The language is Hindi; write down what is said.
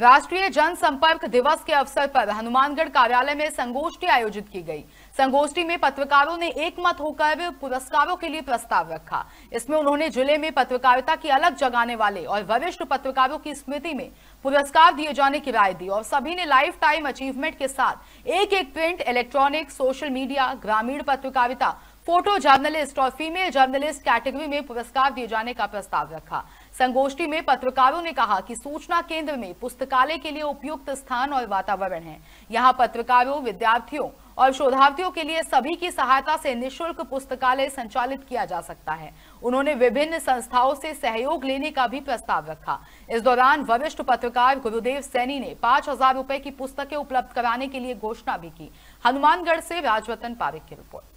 राष्ट्रीय जनसंपर्क दिवस के अवसर पर हनुमानगढ़ कार्यालय में संगोष्ठी आयोजित की गई संगोष्ठी में पत्रकारों ने एक मत होकर पुरस्कारों के लिए प्रस्ताव रखा इसमें उन्होंने जिले में पत्रकारिता की अलग जगाने वाले और वरिष्ठ पत्रकारों की स्मृति में पुरस्कार दिए जाने की राय दी और सभी ने लाइफ टाइम अचीवमेंट के साथ एक एक प्रिंट इलेक्ट्रॉनिक सोशल मीडिया ग्रामीण पत्रकारिता फोटो जर्नलिस्ट और फीमेल जर्नलिस्ट कैटेगरी में पुरस्कार दिए जाने का प्रस्ताव रखा संगोष्ठी में पत्रकारों ने कहा कि सूचना केंद्र में पुस्तकालय के लिए उपयुक्त स्थान और वातावरण है यहाँ पत्रकारों विद्यार्थियों और शोधार्थियों के लिए सभी की सहायता से निशुल्क पुस्तकालय संचालित किया जा सकता है उन्होंने विभिन्न संस्थाओं से सहयोग लेने का भी प्रस्ताव रखा इस दौरान वरिष्ठ पत्रकार गुरुदेव सैनी ने पांच हजार रूपए की पुस्तकें उपलब्ध कराने के लिए घोषणा भी की हनुमानगढ़ से राजवतन पारिक की रिपोर्ट